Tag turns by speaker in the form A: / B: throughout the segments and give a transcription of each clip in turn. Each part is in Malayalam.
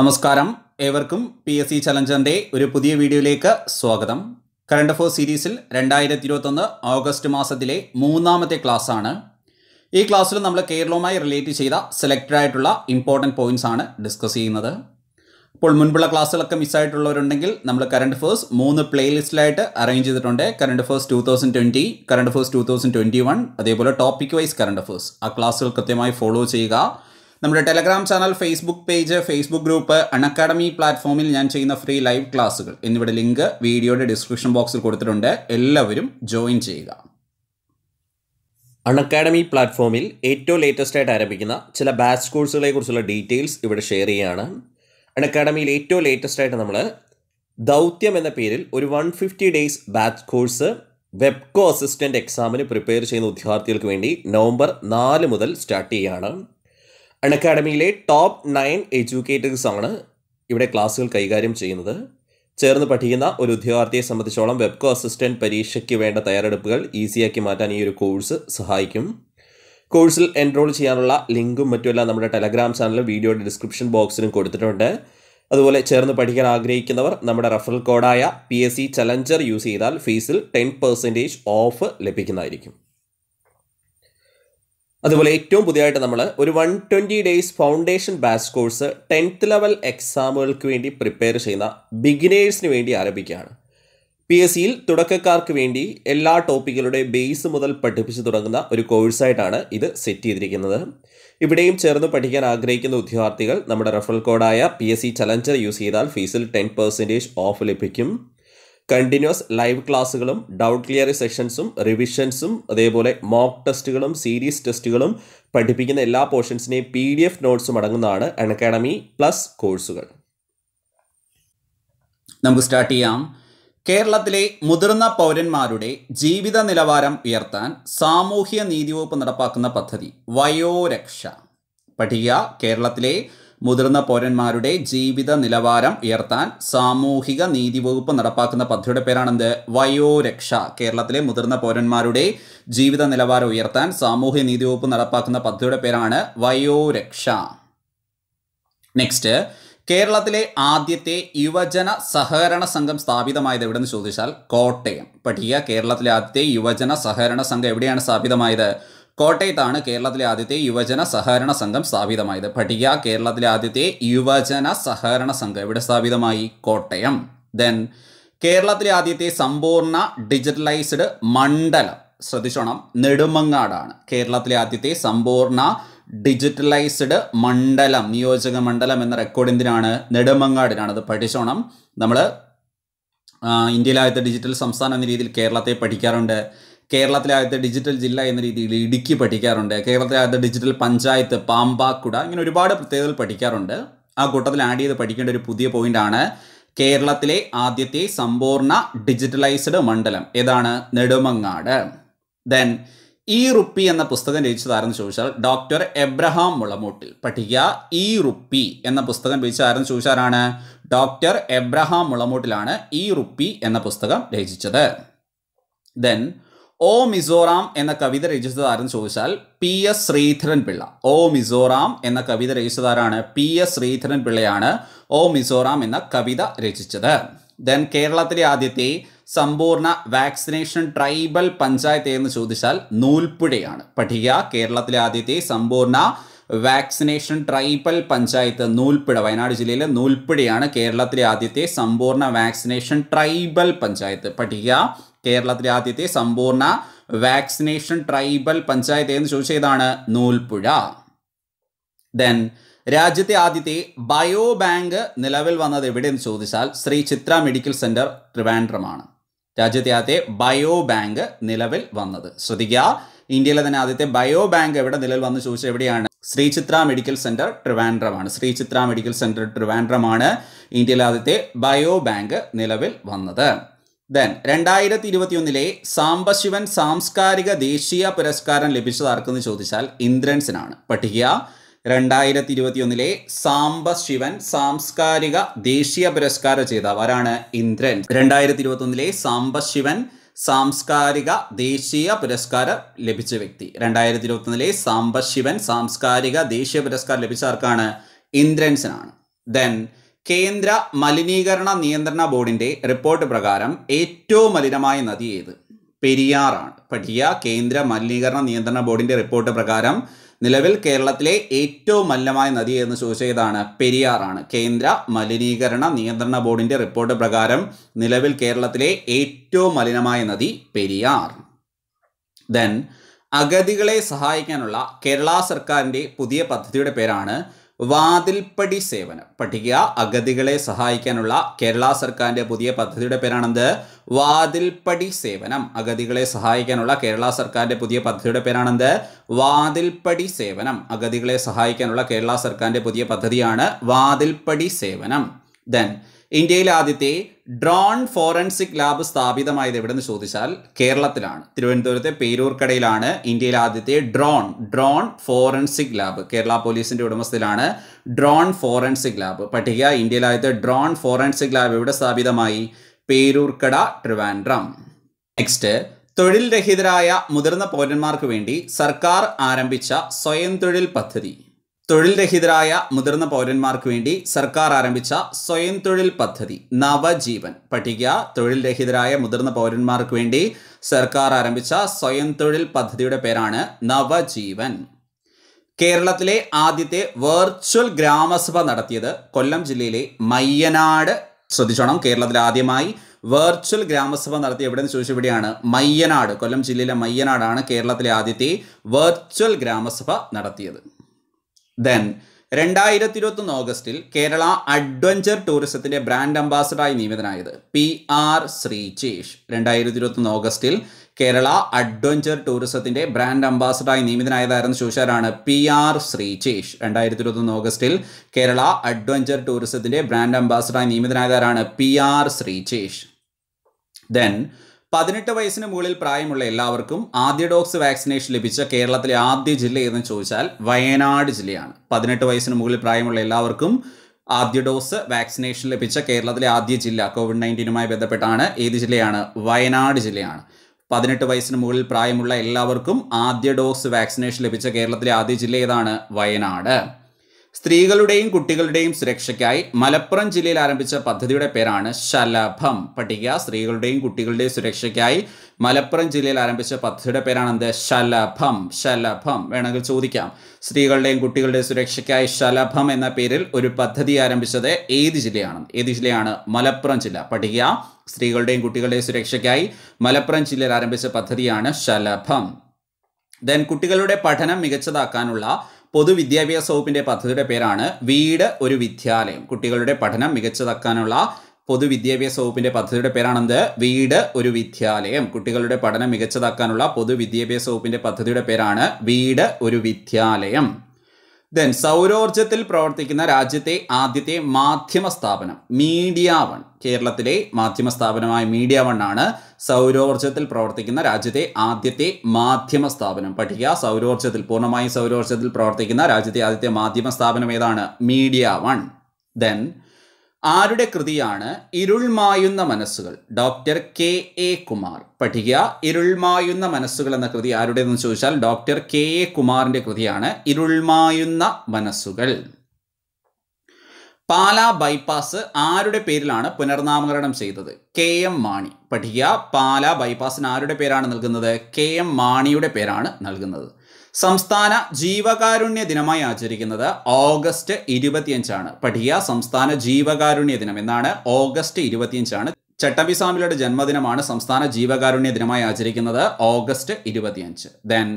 A: നമസ്കാരം ഏവർക്കും പി എസ് സി ചലഞ്ചറിൻ്റെ ഒരു പുതിയ വീഡിയോയിലേക്ക് സ്വാഗതം കറണ്ട് അഫോർ സീരീസിൽ രണ്ടായിരത്തി ഇരുപത്തൊന്ന് ഓഗസ്റ്റ് മാസത്തിലെ മൂന്നാമത്തെ ക്ലാസ് ആണ് ഈ ക്ലാസ്സിൽ നമ്മൾ കേരളവുമായി റിലേറ്റ് ചെയ്ത സെലക്റ്റഡ് ആയിട്ടുള്ള ഇമ്പോർട്ടൻറ്റ് പോയിന്റ്സ് ആണ് ഡിസ്കസ് ചെയ്യുന്നത് ഇപ്പോൾ മുൻപുള്ള ക്ലാസ്സുകളൊക്കെ മിസ്സായിട്ടുള്ളവരുണ്ടെങ്കിൽ നമ്മൾ കറണ്ട് അഫേഴ്സ് മൂന്ന് പ്ലേലിസ്റ്റിലായിട്ട് അറേഞ്ച് ചെയ്തിട്ടുണ്ട് current affairs two thousand twenty current affairs two thousand twenty one അതേപോലെ ടോപ്പിക് വൈസ് കറണ്ട് അഫേഴ്സ് ആ ക്ലാസ്സുകൾ കൃത്യമായി ഫോളോ ചെയ്യുക നമ്മുടെ Telegram channel Facebook page Facebook group Unacademy പ്ലാറ്റ്ഫോമിൽ ഞാൻ ചെയ്യുന്ന ഫ്രീ ലൈവ് ക്ലാസ്സുകൾ എന്നിവയുടെ ലിങ്ക് വീഡിയോയുടെ ഡിസ്ക്രിപ്ഷൻ ബോക്സിൽ കൊടുത്തിട്ടുണ്ട് എല്ലാവരും ജോയിൻ ചെയ്യുക അൺഅക്കാഡമി പ്ലാറ്റ്ഫോമിൽ ഏറ്റവും ലേറ്റസ്റ്റ് ആയിട്ട് ആരംഭിക്കുന്ന ചില ബാച്ച് കോഴ്സുകളെ കുറിച്ചുള്ള ഡീറ്റെയിൽസ് ഇവിടെ ഷെയർ ചെയ്യുകയാണ് അൺഅക്കാഡമിയിൽ ഏറ്റവും ലേറ്റസ്റ്റ് ആയിട്ട് നമ്മൾ ദൗത്യം എന്ന പേരിൽ ഒരു one fifty days batch course വെബ്കോ അസിസ്റ്റൻ്റ് എക്സാമിന് പ്രിപ്പയർ ചെയ്യുന്ന ഉദ്യോഗാർത്ഥികൾക്ക് വേണ്ടി നവംബർ നാല് മുതൽ സ്റ്റാർട്ട് ചെയ്യുകയാണ് അൺഅക്കാഡമിയിലെ ടോപ്പ് നയൻ എജ്യൂക്കേറ്റേഴ്സാണ് ആണ് ഇവിടെ ക്ലാസ്സുകൾ കൈകാര്യം ചെയ്യുന്നത് ചേർന്ന് പഠിക്കുന്ന ഒരു ഉദ്യോഗാർത്ഥിയെ സംബന്ധിച്ചോളം വെബ്കോ അസിസ്റ്റൻറ്റ് പരീക്ഷയ്ക്ക് വേണ്ട തയ്യാറെടുപ്പുകൾ ഈസിയാക്കി മാറ്റാൻ ഈ ഒരു കോഴ്സ് സഹായിക്കും കോഴ്സിൽ എൻറോൾ ചെയ്യാനുള്ള ലിങ്കും മറ്റുമെല്ലാം നമ്മുടെ ടെലഗ്രാം ചാനൽ വീഡിയോയുടെ ഡിസ്ക്രിപ്ഷൻ ബോക്സിലും കൊടുത്തിട്ടുണ്ട് അതുപോലെ ചേർന്ന് പഠിക്കാൻ ആഗ്രഹിക്കുന്നവർ നമ്മുടെ റഫറൽ കോഡായ P S C challenger use ചെയ്താൽ ഫീസിൽ ടെൻ പെർസെൻറ്റേജ് ഓഫ് ലഭിക്കുന്നതായിരിക്കും അതുപോലെ ഏറ്റവും പുതിയതായിട്ട് നമ്മൾ ഒരു വൺ ട്വൻറ്റി ഡേയ്സ് ഫൗണ്ടേഷൻ ബാസ് കോഴ്സ് ടെൻത്ത് ലെവൽ എക്സാമുകൾക്ക് വേണ്ടി പ്രിപ്പയർ ചെയ്യുന്ന ബിഗിനേഴ്സിന് വേണ്ടി ആരംഭിക്കുകയാണ് പി എസ് സിയിൽ തുടക്കക്കാർക്ക് വേണ്ടി എല്ലാ ടോപ്പിക്കുകളുടെ ബേസ് മുതൽ പഠിപ്പിച്ച് തുടങ്ങുന്ന ഒരു കോഴ്സായിട്ടാണ് ഇത് സെറ്റ് ചെയ്തിരിക്കുന്നത് ഇവിടെയും ചേർന്ന് പഠിക്കാൻ ആഗ്രഹിക്കുന്ന ഉദ്യോഗാർത്ഥികൾ നമ്മുടെ റെഫറൽ കോഡായ P S C challenger use ചെയ്താൽ ഫീസിൽ ടെൻ പെർസെൻറ്റേജ് ഓഫ് ലഭിക്കും കണ്ടിന്യൂസ് ലൈവ് ക്ലാസ്സുകളും ഡൗട്ട് ക്ലിയറി സെഷൻസും റിവിഷൻസും അതേപോലെ മോക്ക് ടെസ്റ്റുകളും സീരീസ് ടെസ്റ്റുകളും പഠിപ്പിക്കുന്ന എല്ലാ പോർഷൻസിനെയും പി ഡി എഫ് നോട്ട്സും അടങ്ങുന്നതാണ് അക്കാഡമി പ്ലസ് കോഴ്സുകൾ നമുക്ക് സ്റ്റാർട്ട് ചെയ്യാം കേരളത്തിലെ മുതിർന്ന പൗരന്മാരുടെ ജീവിത നിലവാരം ഉയർത്താൻ സാമൂഹ്യ നീതി വകുപ്പ് നടപ്പാക്കുന്ന പദ്ധതി വയോരക്ഷ പഠിക്കുക കേരളത്തിലെ മുതിർന്ന പൗരന്മാരുടെ ജീവിത നിലവാരം ഉയർത്താൻ സാമൂഹിക നീതി വകുപ്പ് നടപ്പാക്കുന്ന പദ്ധതിയുടെ പേരാണെന്ത് വയോരക്ഷ കേരളത്തിലെ മുതിർന്ന പൗരന്മാരുടെ ജീവിത നിലവാരം ഉയർത്താൻ സാമൂഹിക നീതി വകുപ്പ് നടപ്പാക്കുന്ന പദ്ധതിയുടെ പേരാണ് വയോരക്ഷ നെക്സ്റ്റ് കേരളത്തിലെ ആദ്യത്തെ യുവജന സഹകരണ സംഘം സ്ഥാപിതമായത് എവിടെന്ന് ചോദിച്ചാൽ കോട്ടയം പഠിക്കുക കേരളത്തിലെ ആദ്യത്തെ യുവജന സഹകരണ സംഘം എവിടെയാണ് സ്ഥാപിതമായത് കോട്ടയത്താണ് കേരളത്തിലെ ആദ്യത്തെ യുവജന സഹകരണ സംഘം സ്ഥാപിതമായത് പഠിക്കുക കേരളത്തിലെ ആദ്യത്തെ യുവജന സഹകരണ സംഘം എവിടെ സ്ഥാപിതമായി കോട്ടയം ദെൻ കേരളത്തിലെ ആദ്യത്തെ സമ്പൂർണ്ണ ഡിജിറ്റലൈസ്ഡ് മണ്ഡലം ശ്രദ്ധിച്ചോണം നെടുമങ്ങാടാണ് കേരളത്തിലെ ആദ്യത്തെ സമ്പൂർണ്ണ ഡിജിറ്റലൈസ്ഡ് മണ്ഡലം നിയോജക മണ്ഡലം എന്ന റെക്കോർഡ് എന്തിനാണ് നെടുമങ്ങാടിനാണ് അത് പഠിച്ചോണം നമ്മൾ ഇന്ത്യയിലായത്തെ ഡിജിറ്റൽ സംസ്ഥാനം എന്ന രീതിയിൽ കേരളത്തെ പഠിക്കാറുണ്ട് കേരളത്തിലാദ്യത്തെ ഡിജിറ്റൽ ജില്ല എന്ന രീതിയിൽ ഇടുക്കി പഠിക്കാറുണ്ട് ആദ്യത്തെ ഡിജിറ്റൽ പഞ്ചായത്ത് പാമ്പാക്കുട ഇങ്ങനെ ഒരുപാട് പ്രത്യേകതകൾ പഠിക്കാറുണ്ട് ആ കൂട്ടത്തിൽ ആഡ് ചെയ്ത് പഠിക്കേണ്ട ഒരു പുതിയ പോയിന്റാണ് കേരളത്തിലെ ആദ്യത്തെ സമ്പൂർണ്ണ ഡിജിറ്റലൈസ്ഡ് മണ്ഡലം ഏതാണ് നെടുമങ്ങാട് ദെൻ ഈ റുപ്പി എന്ന പുസ്തകം രചിച്ചതാരെന്ന് ചോദിച്ചാൽ ഡോക്ടർ എബ്രഹാം മുളമൂട്ടിൽ പഠിക്കുക ഈ റുപ്പി എന്ന പുസ്തകം രചിച്ചതാരെന്ന് ചോദിച്ചാലാണ് ഡോക്ടർ എബ്രഹാം മുളമൂട്ടിലാണ് ഈ റുപ്പി എന്ന പുസ്തകം രചിച്ചത് ദെൻ ഓ മിസോറാം എന്ന കവിത രചിച്ചതാരെന്ന് ചോദിച്ചാൽ P S Sreedharan Pillai O Mizoram എന്ന കവിത രചിച്ചതാരാണ് പി എസ് ശ്രീധരൻ പിള്ളയാണ് ഓ മിസോറാം എന്ന കവിത രചിച്ചത് ദെൻ കേരളത്തിലെ ആദ്യത്തെ സമ്പൂർണ്ണ വാക്സിനേഷൻ ട്രൈബൽ പഞ്ചായത്ത് എന്ന് ചോദിച്ചാൽ നൂൽപ്പുഴയാണ് പഠിക്കുക കേരളത്തിലെ ആദ്യത്തെ സമ്പൂർണ്ണ വാക്സിനേഷൻ ട്രൈബൽ പഞ്ചായത്ത് നൂൽപ്പുഴ വയനാട് ജില്ലയിലെ നൂൽപ്പുഴയാണ് കേരളത്തിലെ ആദ്യത്തെ സമ്പൂർണ്ണ വാക്സിനേഷൻ ട്രൈബൽ പഞ്ചായത്ത് പഠിക്കുക കേരളത്തിലെ ആദ്യത്തെ സമ്പൂർണ്ണ വാക്സിനേഷൻ ട്രൈബൽ പഞ്ചായത്ത് എന്ന് ചോദിച്ച ഏതാണ് നൂൽപ്പുഴ ദെൻ രാജ്യത്തെ ആദ്യത്തെ ബയോ ബാങ്ക് നിലവിൽ വന്നത് എവിടെയെന്ന് ചോദിച്ചാൽ ശ്രീ ചിത്ര മെഡിക്കൽ സെൻറ്റർ ട്രിവാൻഡ്രമാണ് രാജ്യത്തെ ആദ്യത്തെ ബയോ ബാങ്ക് നിലവിൽ വന്നത് ശ്രദ്ധിക്കുക ഇന്ത്യയിലെ തന്നെ ആദ്യത്തെ ബയോ ബാങ്ക് എവിടെ നിലവിൽ വന്ന് ചോദിച്ചാൽ എവിടെയാണ് ശ്രീ ചിത്ര മെഡിക്കൽ സെൻറ്റർ ട്രിവാൻഡ്രമാണ് ശ്രീ ചിത്ര മെഡിക്കൽ സെൻറ്റർ ട്രിവാൻഡ്രമാണ് ഇന്ത്യയിലെ ആദ്യത്തെ ബയോ ബാങ്ക് നിലവിൽ വന്നത് ദെൻ രണ്ടായിരത്തി ഇരുപത്തിയൊന്നിലെ സാംബശിവൻ സാംസ്കാരിക ദേശീയ പുരസ്കാരം ലഭിച്ചത് ആർക്കെന്ന് ചോദിച്ചാൽ ഇന്ദ്രൻസിനാണ് പഠിക്കുക രണ്ടായിരത്തി ഇരുപത്തിയൊന്നിലെ സാംബശിവൻ സാംസ്കാരിക ദേശീയ പുരസ്കാര ജേതാവ് ആരാണ് ഇന്ദ്രൻ രണ്ടായിരത്തി ഇരുപത്തിയൊന്നിലെ സാംബശിവൻ സാംസ്കാരിക ദേശീയ പുരസ്കാരം ലഭിച്ച വ്യക്തി രണ്ടായിരത്തി ഇരുപത്തിയൊന്നിലെ സാംബശിവൻ സാംസ്കാരിക ദേശീയ പുരസ്കാരം ലഭിച്ച ആർക്കാണ് ഇന്ദ്രൻസിനാണ് ദെൻ കേന്ദ്ര മലിനീകരണ നിയന്ത്രണ ബോർഡിൻ്റെ റിപ്പോർട്ട് പ്രകാരം ഏറ്റവും മലിനമായ നദി ഏത് പെരിയാറാണ് പഠിയ കേന്ദ്ര മലിനീകരണ നിയന്ത്രണ ബോർഡിൻ്റെ റിപ്പോർട്ട് പ്രകാരം നിലവിൽ കേരളത്തിലെ ഏറ്റവും മലിനമായ നദി എന്ന് ചോദിച്ചതാണ് പെരിയാറാണ് കേന്ദ്ര മലിനീകരണ നിയന്ത്രണ ബോർഡിൻ്റെ റിപ്പോർട്ട് പ്രകാരം നിലവിൽ കേരളത്തിലെ ഏറ്റവും മലിനമായ നദി പെരിയാർ ദെൻ അഗതികളെ സഹായിക്കാനുള്ള കേരള സർക്കാരിൻ്റെ പുതിയ പദ്ധതിയുടെ പേരാണ് വാതിൽപ്പടി സേവനം പഠിക്കുക അഗതികളെ സഹായിക്കാനുള്ള കേരള സർക്കാരിൻ്റെ പുതിയ പദ്ധതിയുടെ പേരാണെന്ത് വാതിൽപ്പടി സേവനം അഗതികളെ സഹായിക്കാനുള്ള കേരള സർക്കാരിൻ്റെ പുതിയ പദ്ധതിയുടെ പേരാണെന്ത് വാതിൽപ്പടി സേവനം അഗതികളെ സഹായിക്കാനുള്ള കേരള സർക്കാരിൻ്റെ പുതിയ പദ്ധതിയാണ് വാതിൽപ്പടി സേവനം ദെൻ ഇന്ത്യയിലെ ആദ്യത്തെ ഡ്രോൺ ഫോറൻസിക് ലാബ് സ്ഥാപിതമായത് എവിടെന്ന് ചോദിച്ചാൽ കേരളത്തിലാണ് തിരുവനന്തപുരത്തെ പേരൂർക്കടയിലാണ് ഇന്ത്യയിലെ ആദ്യത്തെ drone drone forensic lab Kerala പോലീസിന്റെ ഉടമസ്ഥയിലാണ് ഡ്രോൺ ഫോറൻസിക് ലാബ് പട്ടിക ഇന്ത്യയിലെ ആദ്യത്തെ ഡ്രോൺ ഫോറൻസിക് ലാബ് എവിടെ സ്ഥാപിതമായി പേരൂർക്കട ട്രിവാൻഡ്രം നെക്സ്റ്റ് തൊഴിൽ രഹിതരായ മുതിർന്ന പൗരന്മാർക്ക് വേണ്ടി സർക്കാർ ആരംഭിച്ച സ്വയം തൊഴിൽ പദ്ധതി തൊഴിൽ രഹിതരായ മുതിർന്ന പൗരന്മാർക്ക് വേണ്ടി സർക്കാർ ആരംഭിച്ച സ്വയം തൊഴിൽ പദ്ധതി നവജീവൻ പട്ടിക തൊഴിൽ രഹിതരായ മുതിർന്ന പൗരന്മാർക്ക് വേണ്ടി സർക്കാർ ആരംഭിച്ച സ്വയം തൊഴിൽ പദ്ധതിയുടെ പേരാണ് നവജീവൻ കേരളത്തിലെ ആദ്യത്തെ വെർച്വൽ ഗ്രാമസഭ നടത്തിയത് കൊല്ലം ജില്ലയിലെ മയ്യനാട് ശ്രദ്ധിച്ചോണം കേരളത്തിൽ ആദ്യമായി വെർച്വൽ ഗ്രാമസഭ നടത്തി എവിടെയെന്ന് ചോദിച്ചു ഇവിടെയാണ് മയ്യനാട് കൊല്ലം ജില്ലയിലെ മയ്യനാടാണ് കേരളത്തിലെ ആദ്യത്തെ വെർച്വൽ ഗ്രാമസഭ നടത്തിയത് ദെൻ രണ്ടായിരത്തി ഇരുപത്തൊന്ന് ഓഗസ്റ്റിൽ കേരള അഡ്വഞ്ചർ ടൂറിസത്തിന്റെ ബ്രാൻഡ് അംബാസഡറായി നിയമിതനായത് പി ആർ ശ്രീചേഷ് രണ്ടായിരത്തി ഇരുപത്തൊന്ന് ഓഗസ്റ്റിൽ കേരള അഡ്വഞ്ചർ ടൂറിസത്തിന്റെ ബ്രാൻഡ് അംബാസഡറായി നിയമിതനായതായിരുന്നു ചോദിച്ചാലാണ് പി ആർ ശ്രീചേഷ് രണ്ടായിരത്തി ഇരുപത്തൊന്ന് ഓഗസ്റ്റിൽ കേരള അഡ്വഞ്ചർ ടൂറിസത്തിന്റെ ബ്രാൻഡ് അംബാസഡറായി നിയമിതനായതാരാണ് പി ആർ ശ്രീചേഷ് ദെൻ പതിനെട്ട് വയസ്സിന് മുകളിൽ പ്രായമുള്ള എല്ലാവർക്കും ആദ്യ ഡോസ് വാക്സിനേഷൻ ലഭിച്ച കേരളത്തിലെ ആദ്യ ജില്ല ഏതെന്ന് ചോദിച്ചാൽ വയനാട് ജില്ലയാണ് പതിനെട്ട് വയസ്സിന് മുകളിൽ പ്രായമുള്ള എല്ലാവർക്കും ആദ്യ ഡോസ് വാക്സിനേഷൻ ലഭിച്ച കേരളത്തിലെ ആദ്യ ജില്ല കോവിഡ് നയൻറ്റീനുമായി ബന്ധപ്പെട്ടാണ് ഏത് ജില്ലയാണ് വയനാട് ജില്ലയാണ് പതിനെട്ട് വയസ്സിന് മുകളിൽ പ്രായമുള്ള എല്ലാവർക്കും ആദ്യ ഡോസ് വാക്സിനേഷൻ ലഭിച്ച കേരളത്തിലെ ആദ്യ ജില്ല ഏതാണ് വയനാട് സ്ത്രീകളുടെയും കുട്ടികളുടെയും സുരക്ഷയ്ക്കായി മലപ്പുറം ജില്ലയിൽ ആരംഭിച്ച പദ്ധതിയുടെ പേരാണ് ശലഭം പട്ടിക സ്ത്രീകളുടെയും കുട്ടികളുടെയും സുരക്ഷയ്ക്കായി മലപ്പുറം ജില്ലയിൽ ആരംഭിച്ച പദ്ധതിയുടെ പേരാണ് എന്ത് ശലഭം ശലഭം വേണമെങ്കിൽ ചോദിക്കാം സ്ത്രീകളുടെയും കുട്ടികളുടെയും സുരക്ഷയ്ക്കായി ശലഭം എന്ന പേരിൽ ഒരു പദ്ധതി ആരംഭിച്ചത് ഏത് ജില്ലയാണ് ഏത് ജില്ലയാണ് മലപ്പുറം ജില്ല പട്ടിക സ്ത്രീകളുടെയും കുട്ടികളുടെയും സുരക്ഷയ്ക്കായി മലപ്പുറം ജില്ലയിൽ ആരംഭിച്ച പദ്ധതിയാണ് ശലഭം ദെൻ കുട്ടികളുടെ പഠനം മികച്ചതാക്കാനുള്ള പൊതുവിദ്യാഭ്യാസ വകുപ്പിൻ്റെ പദ്ധതിയുടെ പേരാണ് വീട് ഒരു വിദ്യാലയം കുട്ടികളുടെ പഠനം മികച്ചതാക്കാനുള്ള പൊതുവിദ്യാഭ്യാസ വകുപ്പിൻ്റെ പദ്ധതിയുടെ പേരാണെന്ത് വീട് ഒരു വിദ്യാലയം കുട്ടികളുടെ പഠനം മികച്ചതാക്കാനുള്ള പൊതുവിദ്യാഭ്യാസ വകുപ്പിൻ്റെ പദ്ധതിയുടെ പേരാണ് വീട് ഒരു വിദ്യാലയം ദെൻ സൗരോർജ്ജത്തിൽ പ്രവർത്തിക്കുന്ന രാജ്യത്തെ ആദ്യത്തെ മാധ്യമ സ്ഥാപനം മീഡിയ വൺ കേരളത്തിലെ മാധ്യമ സ്ഥാപനമായ മീഡിയ വൺ ആണ് സൗരോർജ്ജത്തിൽ പ്രവർത്തിക്കുന്ന രാജ്യത്തെ ആദ്യത്തെ മാധ്യമ സ്ഥാപനം പഠിക്കുക സൗരോർജ്ജത്തിൽ പൂർണ്ണമായും സൗരോർജ്ജത്തിൽ പ്രവർത്തിക്കുന്ന രാജ്യത്തെ ആദ്യത്തെ മാധ്യമ സ്ഥാപനം ഏതാണ് മീഡിയ വൺ ദെൻ ആരുടെ കൃതിയാണ് ഇരുൾമായുന്ന മനസ്സുകൾ ഡോക്ടർ കെ എ കുമാർ പഠിക്കുക ഇരുൾമായുന്ന മനസ്സുകൾ എന്ന കൃതി ആരുടേതെന്ന് ചോദിച്ചാൽ ഡോക്ടർ കെ എ കുമാറിന്റെ കൃതിയാണ് ഇരുൾമായുന്ന മനസ്സുകൾ പാല ബൈപ്പാസ് ആരുടെ പേരിലാണ് പുനർനാമകരണം ചെയ്തത് കെ എം മാണി പഠിക്കുക പാല ബൈപ്പാസിന് ആരുടെ പേരാണ് നൽകുന്നത് കെ എം മാണിയുടെ പേരാണ് നൽകുന്നത് സംസ്ഥാന ജീവകാരുണ്യ ദിനമായി ആചരിക്കുന്നത് ഓഗസ്റ്റ് ഇരുപത്തിയഞ്ചാണ് പഠിയ സംസ്ഥാന ജീവകാരുണ്യ ദിനം എന്നാണ് ഓഗസ്റ്റ് ഇരുപത്തിയഞ്ചാണ് ചട്ടമ്പിസ്വാമിയുടെ ജന്മദിനമാണ് സംസ്ഥാന ജീവകാരുണ്യ ദിനമായി ആചരിക്കുന്നത് ഓഗസ്റ്റ് ഇരുപത്തിയഞ്ച് then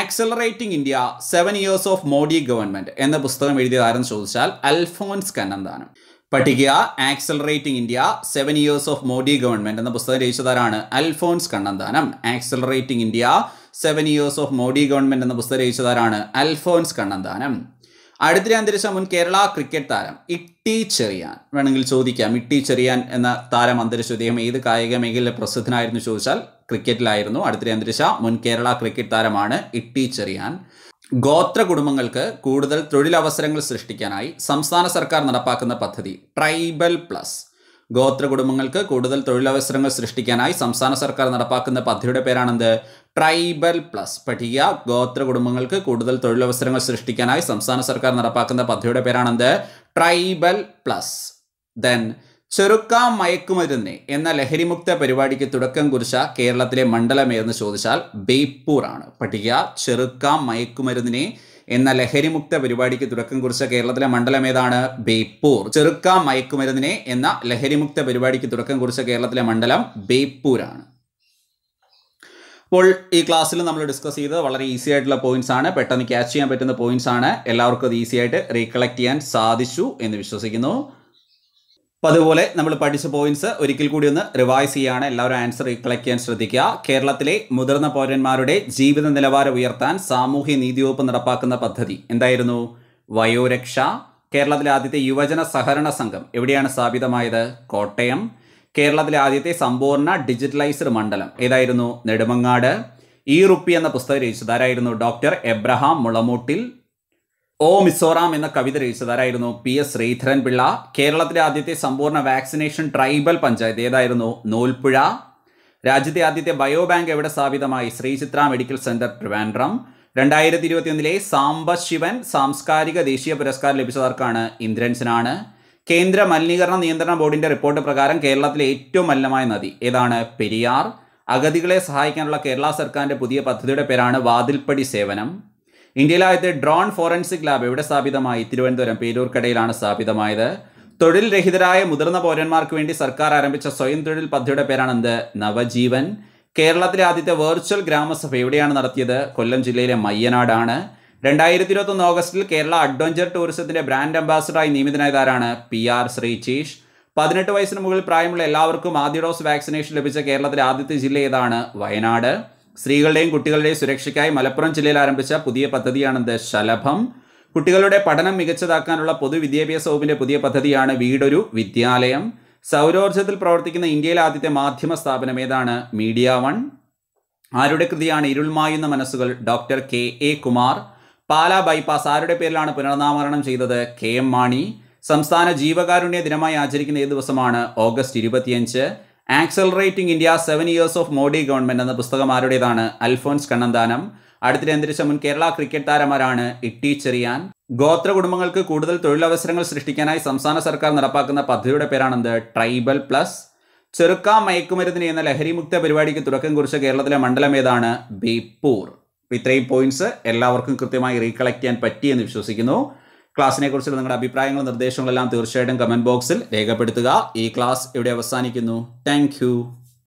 A: accelerating India seven years of Modi government എന്ന പുസ്തകം എഴുതിയതാരെന്ന് ചോദിച്ചാൽ അൽഫോൻസ് കന്നന്താനം പഠിക്കുക accelerating India seven years of Modi government എന്ന പുസ്തകം രചിച്ചതാരാണ് Alphons Kannanthanam accelerating India seven years of Modi government എന്ന പുസ്തകം രചിച്ചതാരാണ് അൽഫോൻസ് കണ്ണന്താനം അടുത്തിടെ അന്തരിച്ച മുൻ കേരള ക്രിക്കറ്റ് താരം ഇട്ടി ചെറിയാൻ വേണമെങ്കിൽ ചോദിക്കാം ഇട്ടി ചെറിയാൻ എന്ന താരം അന്തരിച്ചു അദ്ദേഹം ഏത് കായിക മേഖലയിലെ പ്രസിദ്ധനായിരുന്നു ചോദിച്ചാൽ ക്രിക്കറ്റിലായിരുന്നു അടുത്തിടെ അന്തരിച്ച മുൻ കേരള ക്രിക്കറ്റ് താരമാണ് ഇട്ടി ചെറിയാൻ ഗോത്ര കുടുംബങ്ങൾക്ക് കൂടുതൽ തൊഴിലവസരങ്ങൾ സൃഷ്ടിക്കാനായി സംസ്ഥാന സർക്കാർ നടപ്പാക്കുന്ന പദ്ധതി ട്രൈബൽ പ്ലസ് ഗോത്ര കുടുംബങ്ങൾക്ക് കൂടുതൽ തൊഴിലവസരങ്ങൾ സൃഷ്ടിക്കാനായി സംസ്ഥാന സർക്കാർ നടപ്പാക്കുന്ന പദ്ധതിയുടെ പേരാണെന്ത് ട്രൈബൽ പ്ലസ് പഠിക്കുക ഗോത്ര കുടുംബങ്ങൾക്ക് കൂടുതൽ തൊഴിലവസരങ്ങൾ സൃഷ്ടിക്കാനായി സംസ്ഥാന സർക്കാർ നടപ്പാക്കുന്ന പദ്ധതിയുടെ പേരാണെന്ത് ട്രൈബൽ പ്ലസ് ദെൻ ചെറുക്കാം മയക്കുമരുന്ന് എന്ന ലഹരിമുക്ത പരിപാടിക്ക് തുടക്കം കുറിച്ച കേരളത്തിലെ മണ്ഡലം ഏതെന്ന് ചോദിച്ചാൽ ബേപ്പൂർ ആണ് പഠിക്കുക ചെറുക്കാം മയക്കുമരുന്നിനെ എന്ന ലഹരിമുക്ത പരിപാടിക്ക് തുടക്കം കുറിച്ച കേരളത്തിലെ മണ്ഡലം ഏതാണ് ബേപ്പൂർ ചെറുക്കാം മയക്കുമരുന്നിനെ എന്ന ലഹരിമുക്ത പരിപാടിക്ക് തുടക്കം കുറിച്ച കേരളത്തിലെ മണ്ഡലം ബേപ്പൂരാണ് അപ്പോൾ ഈ ക്ലാസ്സിൽ നമ്മൾ ഡിസ്കസ് ചെയ്തത് വളരെ ഈസി ആയിട്ടുള്ള പോയിന്റ്സ് ആണ് പെട്ടെന്ന് ക്യാച്ച് ചെയ്യാൻ പറ്റുന്ന പോയിന്റ്സ് ആണ് എല്ലാവർക്കും അത് ഈസി ആയിട്ട് റീകളക്ട് ചെയ്യാൻ സാധിച്ചു എന്ന് വിശ്വസിക്കുന്നു അപ്പോൾ അതുപോലെ നമ്മൾ പഠിച്ച പോയിന്റ്സ് ഒരിക്കൽ കൂടി ഒന്ന് റിവൈസ് ചെയ്യാണ് എല്ലാവരും ആൻസർ റീകളക്ട് ചെയ്യാൻ ശ്രദ്ധിക്കുക കേരളത്തിലെ മുതിർന്ന പൗരന്മാരുടെ ജീവിത നിലവാരം ഉയർത്താൻ സാമൂഹ്യ നീതി വകുപ്പ് നടപ്പാക്കുന്ന പദ്ധതി എന്തായിരുന്നു വയോരക്ഷ കേരളത്തിലെ ആദ്യത്തെ യുവജന സഹകരണ സംഘം എവിടെയാണ് സ്ഥാപിതമായത് കോട്ടയം കേരളത്തിലെ ആദ്യത്തെ സമ്പൂർണ്ണ ഡിജിറ്റലൈസ്ഡ് മണ്ഡലം ഏതായിരുന്നു നെടുമങ്ങാട് ഈ റുപ്പി എന്ന പുസ്തകം രചിച്ചതാരായിരുന്നു ഡോക്ടർ എബ്രഹാം മുളമൂട്ടിൽ ഓ മിസോറാം എന്ന കവിത രചിച്ചതാരായിരുന്നു പി എസ് ശ്രീധരൻ പിള്ള കേരളത്തിലെ ആദ്യത്തെ സമ്പൂർണ്ണ വാക്സിനേഷൻ ട്രൈബൽ പഞ്ചായത്ത് ഏതായിരുന്നു നൂൽപ്പുഴ രാജ്യത്തെ ആദ്യത്തെ ബയോ ബാങ്ക് എവിടെ സ്ഥാപിതമായി ശ്രീചിത്ര മെഡിക്കൽ സെന്റർ ട്രിവാൻഡ്രം രണ്ടായിരത്തി ഇരുപത്തിയൊന്നിലെ സാംബശിവൻ സാംസ്കാരിക ദേശീയ പുരസ്കാരം ലഭിച്ചതാർക്കാണ് ഇന്ദ്രൻസിനാണ് കേന്ദ്ര മലിനീകരണ നിയന്ത്രണ ബോർഡിന്റെ റിപ്പോർട്ട് പ്രകാരം കേരളത്തിലെ ഏറ്റവും മലിനമായ നദി ഏതാണ് പെരിയാർ അഗതികളെ സഹായിക്കാനുള്ള കേരള സർക്കാരിന്റെ പുതിയ പദ്ധതിയുടെ പേരാണ് വാതിൽപ്പടി സേവനം ഇന്ത്യയിലെ ആദ്യത്തെ ഡ്രോൺ ഫോറൻസിക് ലാബ് എവിടെ സ്ഥാപിതമായി തിരുവനന്തപുരം പേരൂർക്കടയിലാണ് സ്ഥാപിതമായത് തൊഴിൽ രഹിതരായ മുതിർന്ന പൗരന്മാർക്ക് വേണ്ടി സർക്കാർ ആരംഭിച്ച സ്വയം തൊഴിൽ പദ്ധതിയുടെ പേരാണ് എന്ത് നവജീവൻ കേരളത്തിലെ ആദ്യത്തെ വെർച്വൽ ഗ്രാമസഭ എവിടെയാണ് നടത്തിയത് കൊല്ലം ജില്ലയിലെ മയ്യനാടാണ് രണ്ടായിരത്തി ഇരുപത്തൊന്ന് ഓഗസ്റ്റിൽ കേരള അഡ്വഞ്ചർ ടൂറിസത്തിന്റെ ബ്രാൻഡ് അംബാസഡറായി നിയമിതനായതാരാണ് പി ആർ ശ്രീചീഷ് പതിനെട്ട് വയസ്സിന് മുകളിൽ പ്രായമുള്ള എല്ലാവർക്കും ആദ്യ ഡോസ് വാക്സിനേഷൻ ലഭിച്ച കേരളത്തിലെ ആദ്യത്തെ ജില്ല ഏതാണ് വയനാട് സ്ത്രീകളുടെയും കുട്ടികളുടെയും സുരക്ഷയ്ക്കായി മലപ്പുറം ജില്ലയിൽ ആരംഭിച്ച പുതിയ പദ്ധതിയാണെന്ത് ശലഭം കുട്ടികളുടെ പഠനം മികച്ചതാക്കാനുള്ള പൊതുവിദ്യാഭ്യാസ വകുപ്പിന്റെ പുതിയ പദ്ധതിയാണ് വീടൊരു വിദ്യാലയം സൗരോർജ്ജത്തിൽ പ്രവർത്തിക്കുന്ന ഇന്ത്യയിലെ ആദ്യത്തെ മാധ്യമ സ്ഥാപനം ഏതാണ് മീഡിയ വൺ ആരുടെ കൃതിയാണ് ഇരുൾമായുന്ന മനസ്സുകൾ doctor K A Kumar Pala bypass ആരുടെ പേരിലാണ് പുനർനാമകരണം ചെയ്തത് കെ എം മാണി സംസ്ഥാന ജീവകാരുണ്യ ദിനമായി ആചരിക്കുന്ന ഏത് ദിവസമാണ് ഓഗസ്റ്റ് ഇരുപത്തിയഞ്ച് accelerating India seven years of Modi government എന്ന പുസ്തകം ആരുടേതാണ് അൽഫോൻസ് കണ്ണന്താനം അടുത്തിടെ അന്തരിച്ച മുൻ കേരള ക്രിക്കറ്റ് താരമാരാണ് ഇട്ടി ചെറിയാൻ ഗോത്ര കുടുംബങ്ങൾക്ക് കൂടുതൽ തൊഴിലവസരങ്ങൾ സൃഷ്ടിക്കാനായി സംസ്ഥാന സർക്കാർ നടപ്പാക്കുന്ന പദ്ധതിയുടെ പേരാണെന്ത് ട്രൈബൽ പ്ലസ് ചെറുക്ക മയക്കുമരുന്നിന് എന്ന ലഹരിമുക്ത പരിപാടിക്ക് തുടക്കം കുറിച്ച കേരളത്തിലെ മണ്ഡലം ഏതാണ് ബേപ്പൂർ അപ്പോൾ ഇത്രയും പോയിന്റ്സ് എല്ലാവർക്കും കൃത്യമായി റീകളക്ട് ചെയ്യാൻ പറ്റിയെന്ന് വിശ്വസിക്കുന്നു ക്ലാസ്സിനെ കുറിച്ചുള്ള നിങ്ങളുടെ അഭിപ്രായങ്ങളും നിർദ്ദേശങ്ങളെല്ലാം തീർച്ചയായിട്ടും കമൻറ്റ് ബോക്സിൽ രേഖപ്പെടുത്തുക ഈ ക്ലാസ് ഇവിടെ അവസാനിക്കുന്നു താങ്ക്